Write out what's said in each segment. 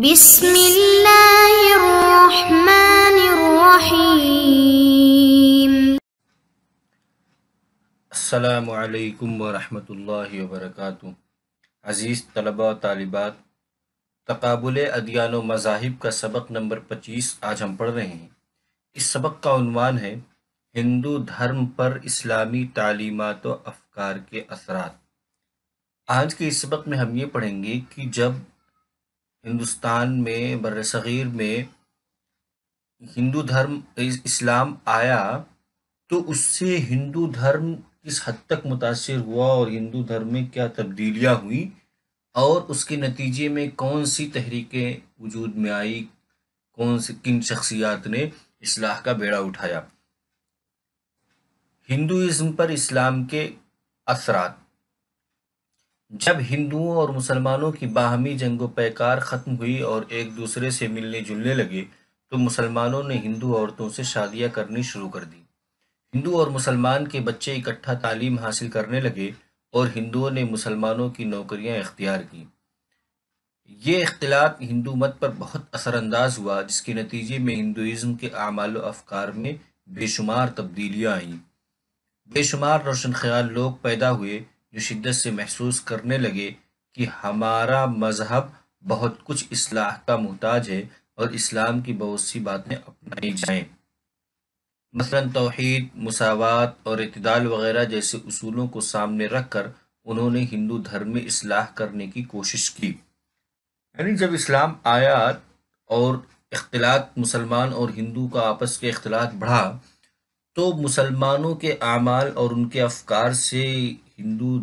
بسم الله الرحمن अजीज़ तलबा तलबात तकबुल अदियान मजाहिब का सबक नंबर पच्चीस आज हम पढ़ रहे हैं इस सबक का उनवान है हिंदू धर्म पर इस्लामी तालीमत अफकार के असरात आज के इस सबक में हम ये पढ़ेंगे कि जब हिंदुस्तान में बर सग़ीर में हिंदू धर्म इस्लाम आया तो उससे हिंदू धर्म किस हद तक मुतासर हुआ और हिंदू धर्म में क्या तब्दीलियाँ हुई और उसके नतीजे में कौन सी तहरीकें वजूद में आई कौन से किन शख्सियात ने इसलाह का बेड़ा उठाया हिंदुज़म पर इस्लाम के असरात जब हिंदुओं और मुसलमानों की बाहमी जंगो पैकार ख़त्म हुई और एक दूसरे से मिलने जुलने लगे तो मुसलमानों ने हिंदू औरतों से शादियां करनी शुरू कर दी हिंदू और मुसलमान के बच्चे इकट्ठा तालीम हासिल करने लगे और हिंदुओं ने मुसलमानों की नौकरियां इख्तियार की ये इख्तलाफ हिंदू मत पर बहुत असरअंदाज हुआ जिसके नतीजे में हिंदुज़म के अमाल अफकार में बेशुमार तब्दीलियाँ आईं बेशुमार रोशन ख्याल लोग पैदा हुए जो शिद्दत से महसूस करने लगे कि हमारा मजहब बहुत कुछ इस्लाह का मोहताज है और इस्लाम की बहुत सी बातें अपनाई जाएं मसलन तोहद मसावत और इतदाल वगैरह जैसे असूलों को सामने रख कर उन्होंने हिंदू धर्म में इसलाह करने की कोशिश की यानी जब इस्लाम आया और इख्तलात मुसलमान और हिंदू का आपस के अख्तलात बढ़ा तो मुसलमानों के अमाल और उनके अफकार से हिंदू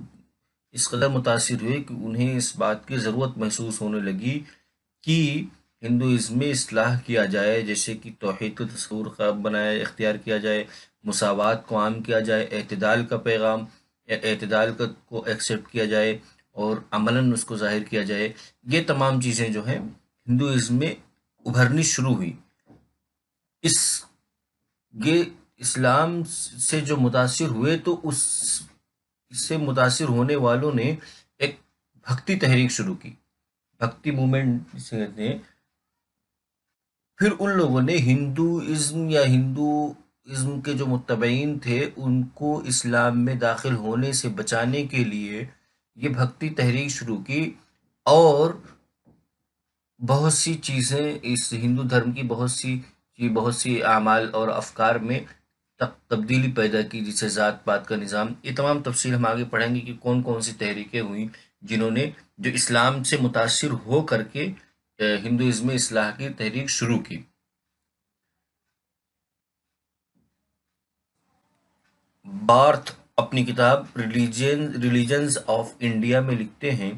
इस कदर मुतासर हुए कि उन्हें इस बात की ज़रूरत महसूस होने लगी कि हिंदुज़म में असलाह किया जाए जैसे कि तोहद का तस्वूर का बनाया इख्तियार किया जाए मसावत को आम किया जाए अतदाल का पैगाम अतदाल को एक्सेप्ट किया जाए और अमला उसको जाहिर किया जाए ये तमाम चीज़ें जो हैं हिंदुज़म में उभरनी शुरू हुई इस ये इस्लाम से जो मुतासर हुए तो उस से मुतासर होने वालों ने एक भक्ति तहरीक शुरू की भक्ति मूवमेंट जिसे कहते हैं फिर उन लोगों ने हिंदूज़म या हिंदूज़म के जो मुतबैन थे उनको इस्लाम में दाखिल होने से बचाने के लिए ये भक्ति तहरीक शुरू की और बहुत सी चीज़ें इस हिंदू धर्म की बहुत सी बहुत सी अमाल और अफकार में तक तब्दीली पैदा की जिसे ज़ात पात का निज़ाम ये तमाम तफसील हम आगे पढ़ेंगे कि कौन कौन सी तहरीकें हुई जिन्होंने जो इस्लाम से मुतासर हो करके हिंदुज़म में इसलाह की तहरीक शुरू की बार्थ अपनी किताब रिलीजन रिलीजन्स ऑफ इंडिया में लिखते हैं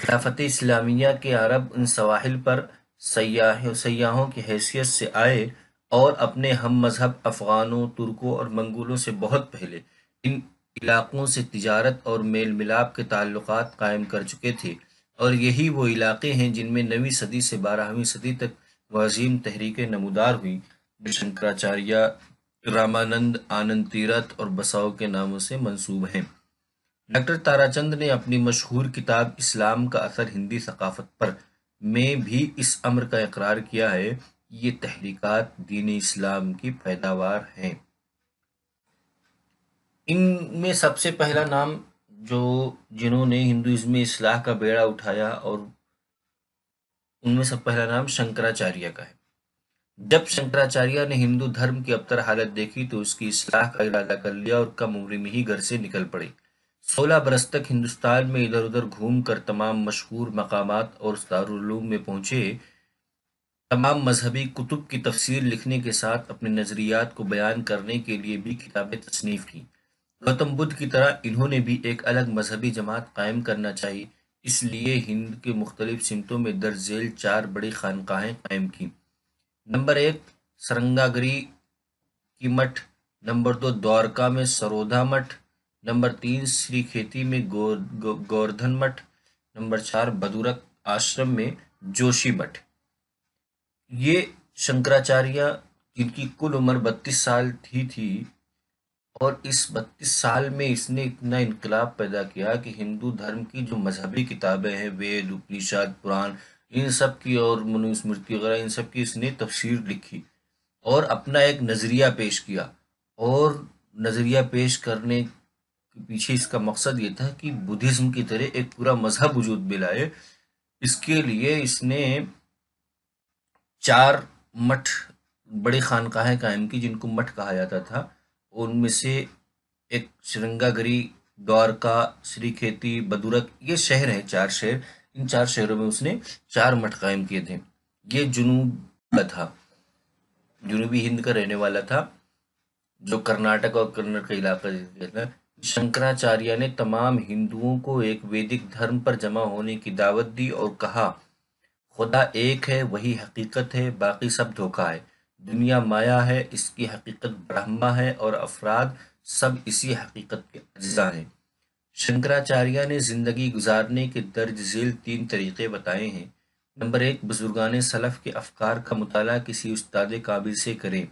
खिलाफत इस्लामिया के अरब इन सवाहिल पर सयाह सयाहों की हैसियत से आए और अपने हम मज़हब अफ़गानों तुर्कों और मंगोलों से बहुत पहले इन इलाक़ों से तजारत और मेल मिलाप के ताल्लुक कायम कर चुके थे और यही वो इलाके हैं जिनमें नवीं सदी से बारहवीं सदी तक वजीम तहरीक नमदार हुई जो शंकराचार्य रामानंद आनंद तीरथ और बसाओ के नामों से मंसूब हैं डॉक्टर ताराचंद ने अपनी मशहूर किताब इस्लाम का असर हिंदी सकाफत पर में भी इस अमर का इकरार किया है ये तहरीक़ात दीन इस्लाम की पैदावार हैं इनमें सबसे पहला नाम जो जिन्होंने हिंदुज़म में इस्लाह का बेड़ा उठाया और उनमें सब पहला नाम शंकराचार्य का है जब शंकराचार्य ने हिंदू धर्म की अबतर हालत देखी तो उसकी इसलाह का इरादा कर लिया और कम उम्र में ही घर से निकल पड़े सोलह बरस तक हिंदुस्तान में इधर उधर घूम कर तमाम मशहूर मकाम और दारूम में पहुंचे तमाम मजहबी कुतुब की तफसीर लिखने के साथ अपने नज़रियात को बयान करने के लिए भी किताबें तसनीफ़ की गौतम बुद्ध की तरह इन्होंने भी एक अलग मजहबी जमात कायम करना चाहिए इसलिए हिंद के मुख्तलिफ सिमतों में दर्ज झेल चार बड़ी खानकाहें कायम की नंबर एक सरंगागिरी की मठ नंबर दो द्वारका में सरोधा मठ नंबर तीन श्री खेती में गो, गो, मठ नंबर चार बदूरक आश्रम में जोशी मठ ये शंकराचार्य इनकी कुल उम्र बत्तीस साल थी थी और इस बत्तीस साल में इसने इतना इनकलाब पैदा किया कि हिंदू धर्म की जो मजहबी किताबें हैं वेद उपनिषद पुराण इन सब की और मनुस्मृति वगैरह इन सब की इसने तफसीर लिखी और अपना एक नज़रिया पेश किया और नज़रिया पेश करने के पीछे इसका मकसद ये था कि बुद्धिज़्म की तरह एक पूरा मजहब वजूद में लाए इसके लिए इसने चार मठ बड़े खानकाहें कायम की जिनको मठ कहा जाता था उनमें से एक श्रृंगागिरी द्वारका श्री खेती बदुरक ये शहर हैं चार शहर इन चार शहरों में उसने चार मठ कायम किए थे ये जुनूब का था जुनूबी हिंद का रहने वाला था जो कर्नाटक और कन्नड़ का इलाका था शंकराचार्य ने तमाम हिंदुओं को एक वैदिक धर्म पर जमा होने की दावत दी और कहा खुदा एक है वही हकीकत है बाकी सब धोखा है दुनिया माया है इसकी हकीकत ब्रह्मा है और अफराद सब इसी हकीकत के अज्जा हैं शंकराचार्य ने ज़िंदगी गुजारने के दर्ज झील तीन तरीके बताए हैं नंबर एक बुजुर्गान सलफ़ के अफकार का मताल किसी उस्ताद काबिल से करें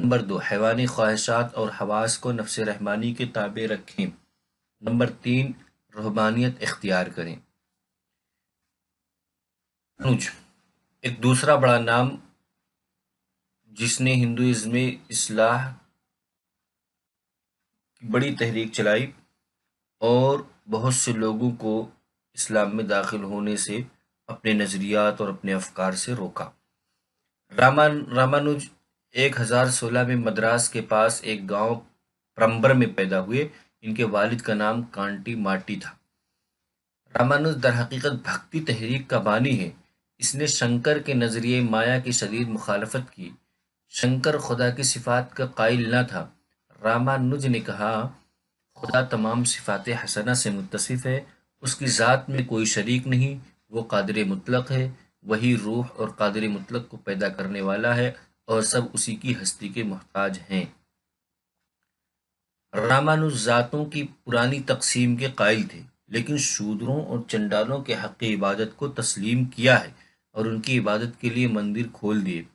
नंबर दो हैवानी ख्वाहिशात और हवास को नफ्स रहमानी के ताबे रखें नंबर तीन रूहानियत इख्तियार करें अनुज एक दूसरा बड़ा नाम जिसने हिंदुज़म में की बड़ी तहरीक चलाई और बहुत से लोगों को इस्लाम में दाखिल होने से अपने नज़रियात और अपने अफकार से रोका रामान रामानुज एक हजार सोलह में मद्रास के पास एक गांव प्रम्बर में पैदा हुए इनके वालिद का नाम कांटी माटी था रामानुज दर हकीकत भक्ति तहरीक का बानी है इसने शंकर के नज़रिए माया की शदीद मुखालफत की शंकर खुदा की सिफात का कायल न था रामानुज ने कहा खुदा तमाम सिफात हसना से मुतसिफ है उसकी ज़ात में कोई शरीक नहीं वो कादर मुतलक है वही रूह और कादर मुतलक को पैदा करने वाला है और सब उसी की हस्ती के मोहताज हैं रामानुज ज़ातों की पुरानी तकसीम के कायल थे लेकिन शूद्रों और चंडालों के हक इबादत को तस्लीम किया है और उनकी इबादत के लिए मंदिर खोल दिए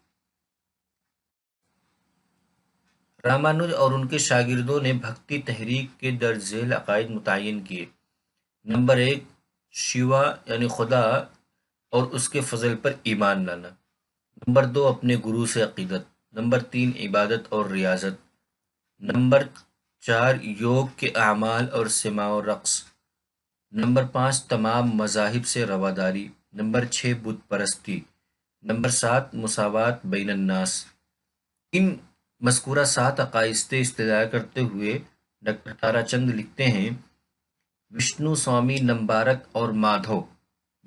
रामानुज और उनके शागिर्दों ने भक्ति तहरीक के झेल अकायद मुतन किए नंबर एक शिवा यानी खुदा और उसके फजल पर ईमान लाना नंबर दो अपने गुरु से अकीदत नंबर तीन इबादत और रियाजत नंबर चार योग के अमाल और सिमा और रक्स नंबर पाँच तमाम मजाहिब से रवादारी नंबर छः बुत परस्ती नंबर सात मसावत बैनन्नास इन मस्कुरा सात अकाइस्ते इस्तेदार करते हुए डॉक्टर ताराचंद लिखते हैं विष्णु स्वामी नंबारक और माधव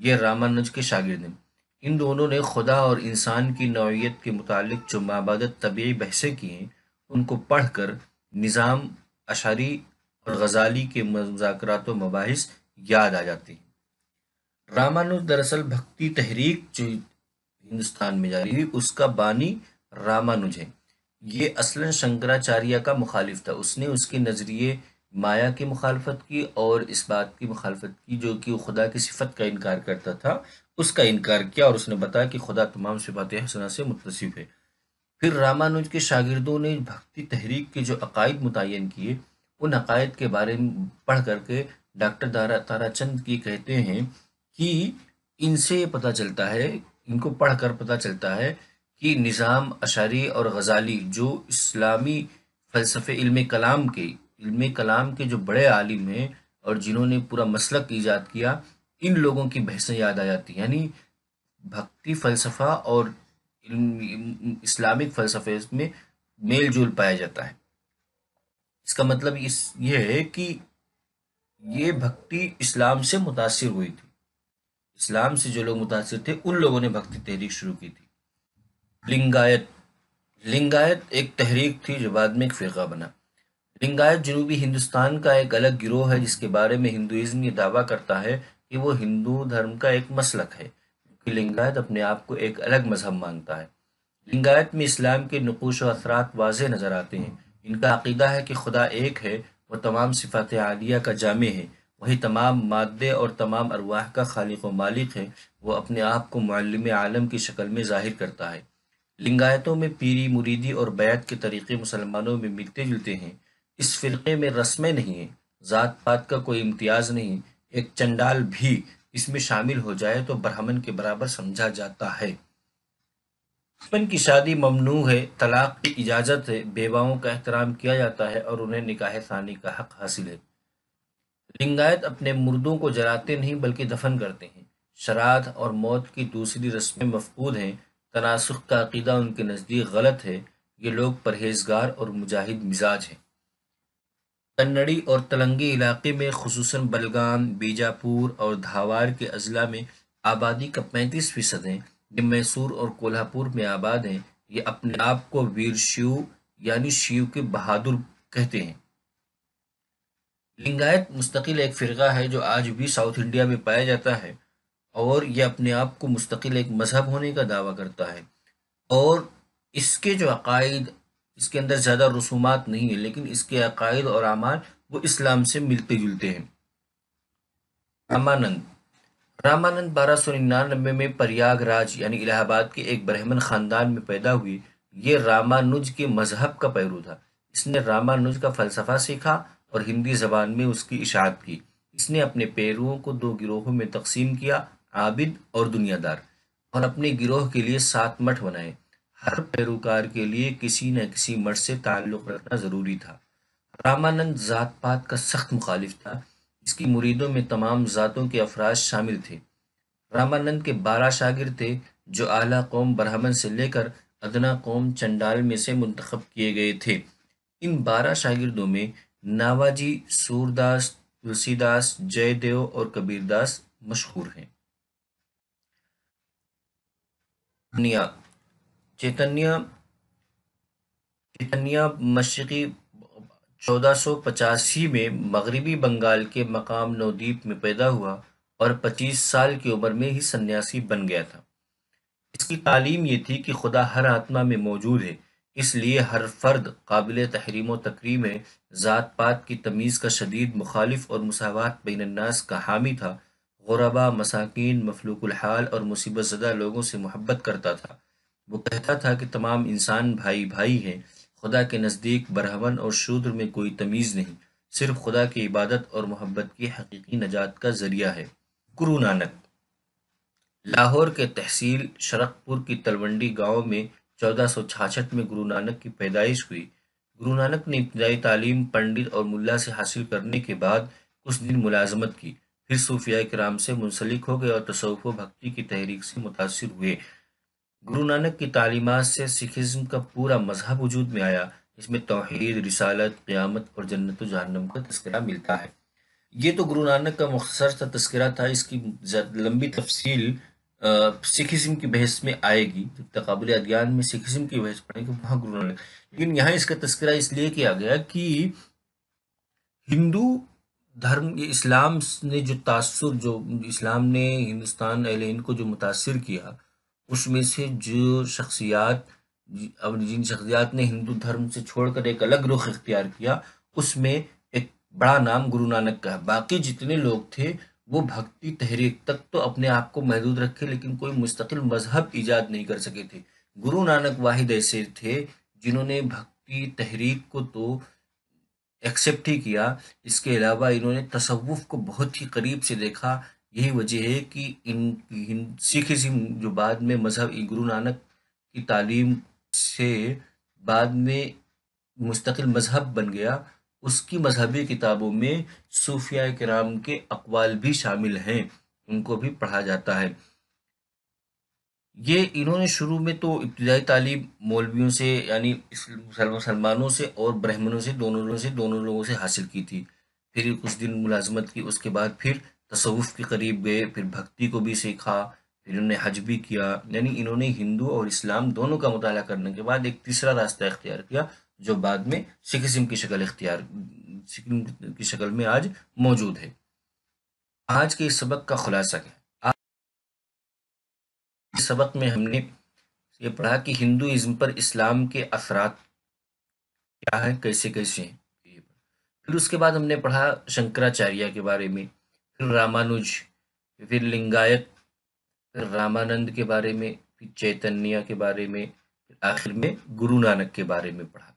ये रामानुज के शागिर्द हैं इन दोनों ने खुदा और इंसान की नौीयत के मुतालिक जो माबादत तबी बहसें की हैं उनको पढ़ कर निज़ाम अशारी और गज़ाली के व मबास याद आ जाती हैं रामानुज दरअसल भक्ति तहरीक जो हिंदुस्तान में जारी हुई उसका बानी रामानुज है ये असलन शंकराचार्य का मुखालिफ था उसने उसके नज़रिए माया की मुखालफत की और इस बात की मुखालफत की जो कि खुदा की सिफत का इनकार करता था उसका इनकार किया और उसने बताया कि खुदा तमाम सिफात हसना से मुतसिफ है फिर रामानुज के शागिर्दों ने भक्ति तहरीक के जो अकायद मुतन किए उन अकायद के बारे में पढ़ करके डॉक्टर दारा ताराचंद की कहते हैं कि इनसे ये पता चलता है इनको पढ़कर पता चलता है कि निज़ाम अशारी और गज़ाली जो इस्लामी फ़लसफ़े इल्म कलाम के इल्म कलाम के जो बड़े आलिम हैं और जिन्होंने पूरा मसलक ईजाद किया इन लोगों की बहसें याद आ जाती हैं यानी भक्ति फ़लसफ़ा और इस्लामिक फ़लसफ़े में मेल जोल पाया जाता है इसका मतलब इस ये है कि ये भक्ति इस्लाम से मुतासर हुई थी इस्लाम से जो लोग मुतासर थे उन लोगों ने भक्ति तहरीक शुरू की थी लिंगायत लिंगायत एक तहरीक थी जो बाद में एक फ़िरका बना लिंगायत जनूबी हिंदुस्तान का एक अलग गिरोह है जिसके बारे में हिंदुज़म ये दावा करता है कि वो हिंदू धर्म का एक मसलक है क्योंकि लिंगायत अपने आप को एक अलग मजहब मानता है लिंगायत में इस्लाम के नकोश व असरात वाज नज़र आते हैं इनका अकीदा है कि खुदा एक है वह तमाम सिफात आलिया का जाम है वही तमाम मादे और तमाम अरवाह का खालिक व मालिक है वह अपने आप को मल्लम आलम की शक्ल में ज़ाहिर करता है लिंगायतों में पीरी मुरीदी और बैत के तरीक़े मुसलमानों में मिलते जुलते हैं इस फ़िरक़े में रस्में नहीं हैं ज़ात पात का कोई इम्तियाज़ नहीं एक चंडाल भी इसमें शामिल हो जाए तो ब्राह्मण के बराबर समझा जाता है बचपन की शादी ममनू है तलाक की इजाज़त है बेवाओं का एहतराम किया जाता है और उन्हें निकाह सानी का हक हासिल है लिंगायत अपने मुर्दों को जलाते नहीं बल्कि दफन करते हैं शराध और मौत की दूसरी रस्में मफकूद हैं तनासुख का अकीदा उनके नज़दीक गलत है ये लोग परहेजगार और मुजाहिद मिजाज हैं कन्नड़ी और तलंगी इलाके में खसूस बलगाम बीजापुर और धावार के अजला में आबादी का पैंतीस फ़ीसद है ये मैसूर और कोल्हापुर में आबाद हैं ये अपने आप को वीर शिव यानी शिव के बहादुर कहते हैं लिंगायत मुस्तकिल एक फ़िरका है जो आज भी साउथ इंडिया में पाया जाता है और यह अपने आप को मुस्तकिल एक मज़हब होने का दावा करता है और इसके जो अकायद इसके अंदर ज़्यादा रसूमात नहीं है लेकिन इसके अकायद और आमान वो इस्लाम से मिलते जुलते हैं रामानंद रामानंद बारह सौ निन्यानबे में प्रयागराज यानी इलाहाबाद के एक ब्राह्मण ख़ानदान में पैदा हुई ये रामानुज के मज़हब का पैरू था इसने रामानुज का फ़लसफ़ा सीखा और हिंदी जबान में उसकी इशात की इसने अपने पैरुओं को दो गिरोहों में तकसीम किया आबिद और दुनियादार और अपने गिरोह के लिए सात मठ बनाए हर पैरोकार के लिए किसी न किसी मठ से ताल्लुक़ रखना ज़रूरी था रामानंद ज़ात पात का सख्त मुखालिफ था इसकी मुरीदों में तमाम ज़ातों के अफराज शामिल थे रामानंद के बारह शागिर थे जो आला कौम ब्राह्मण से लेकर अदना कौम चंडाल में से मुंतखब किए गए थे इन बारह शागिर्दों में नावाजी सूरदास तुलसीदास जयदेव और कबीरदास मशहूर हैं चैतन्य चैतन्य चैतन्य मशरकी पचासी में मगरबी बंगाल के मकाम नवदीप में पैदा हुआ और 25 साल की उम्र में ही सन्यासी बन गया था इसकी तालीम ये थी कि खुदा हर आत्मा में मौजूद है इसलिए हर फर्द काबिल तहरीम तकरीम ज़ात पात की तमीज़ का शदीद मुखालिफ और मसावत बेनन्नास का हामी था गुरबा मसाकिन मफलूकुलहाल और मुसीबत ज़दा लोगों से मोहब्बत करता था वो कहता था कि तमाम इंसान भाई भाई हैं खुदा के नज़दीक बरहवन और शूद्र में कोई तमीज़ नहीं सिर्फ खुदा की इबादत और मोहब्बत की हकीकी नजात का ज़रिया है गुरु नानक लाहौर के तहसील शरकपुर की तलवंडी गांव में 1466 में गुरु नानक की पैदाइश हुई गुरु नानक ने इब्तदाई तालीम पंडित और मुल्ला से हासिल करने के बाद कुछ दिन मुलाजमत की फिर सूफिया कराम से मुंसलिक हो गए और तसवफ भक्ति की तहरीक से मुतासर हुए गुरु नानक की तालीमत से सिखिज्म का पूरा मजहब वजूद में आया इसमें तोहद रिसालत क़्यामत और जन्नत जहनम का तस्करा मिलता है ये तो गुरु नानक का मुख्तर सा तस्करा था इसकी लंबी तफसील सिखिज्म की बहस में आएगी तो तकबल अज्ञान में सिखिज्म की बहस पड़ेगी वहाँ गुरु नानक लेकिन यहाँ इसका तस्करा इसलिए किया गया कि हिंदू धर्म इस्लाम ने जो तासर जो इस्लाम ने हिंदुस्तान अहल हिंद को जो मुतासर किया उसमें से जो शख्सियात अब जिन शख्सियात ने हिंदू धर्म से छोड़कर एक अलग रुख इख्तियार किया उसमें एक बड़ा नाम गुरु नानक का है बाकी जितने लोग थे वो भक्ति तहरीक तक तो अपने आप को महदूद रखे लेकिन कोई मुस्तकिल मजहब ईजाद नहीं कर सके थे गुरु नानक वाहिद ऐसे थे जिन्होंने भक्ति तहरीक को तो एक्सेप्ट ही किया इसके अलावा इन्होंने तसवुफ़ को बहुत ही करीब से देखा यही वजह है कि इन सिख जो बाद में मजहब गुरु नानक की तालीम से बाद में मुस्तकिल मजहब बन गया उसकी मजहबी किताबों में सूफिया कराम के अकवाल भी शामिल हैं उनको भी पढ़ा जाता है ये इन्होंने शुरू में तो इब्तदाई तालीम मौलवियों से यानी मुसलमानों से और ब्राह्मणों से दोनों लोगों से दोनों लोगों से हासिल की थी फिर कुछ दिन मुलाजमत की उसके बाद फिर तसवुफ़ के करीब गए फिर भक्ति को भी सीखा फिर इन्होंने हज भी किया यानी इन्होंने हिंदू और इस्लाम दोनों का मुताला करने के बाद एक तीसरा रास्ता इख्तियार किया जो बाद में सिखिज्म की शक्ल इख्तियार की शक्ल में आज मौजूद है आज के इस सबक का खुलासा क्या इस सबक में हमने ये पढ़ा कि हिंदुज्म पर इस्लाम के असरात क्या हैं कैसे कैसे हैं फिर उसके बाद हमने पढ़ा शंकराचार्य के बारे में फिर रामानुज फिर लिंगायत फिर रामानंद के बारे में फिर चैतन्य के बारे में आखिर में गुरु नानक के बारे में पढ़ा